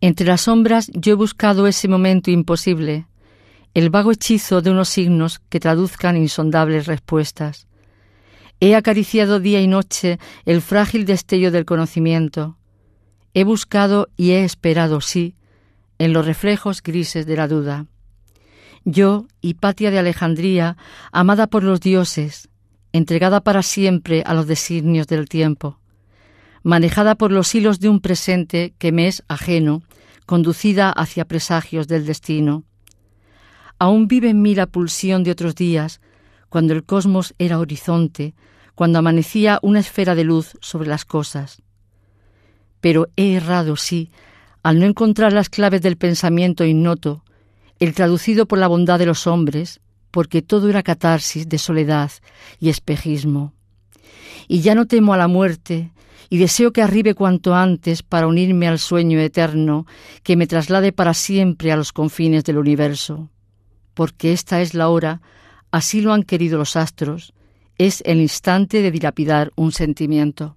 Entre las sombras yo he buscado ese momento imposible, el vago hechizo de unos signos que traduzcan insondables respuestas. He acariciado día y noche el frágil destello del conocimiento. He buscado y he esperado, sí, en los reflejos grises de la duda. Yo, Hipatia de Alejandría, amada por los dioses, entregada para siempre a los designios del tiempo manejada por los hilos de un presente que me es ajeno, conducida hacia presagios del destino. Aún vive en mí la pulsión de otros días, cuando el cosmos era horizonte, cuando amanecía una esfera de luz sobre las cosas. Pero he errado, sí, al no encontrar las claves del pensamiento innoto, el traducido por la bondad de los hombres, porque todo era catarsis de soledad y espejismo y ya no temo a la muerte, y deseo que arribe cuanto antes para unirme al sueño eterno que me traslade para siempre a los confines del universo. Porque esta es la hora, así lo han querido los astros, es el instante de dilapidar un sentimiento.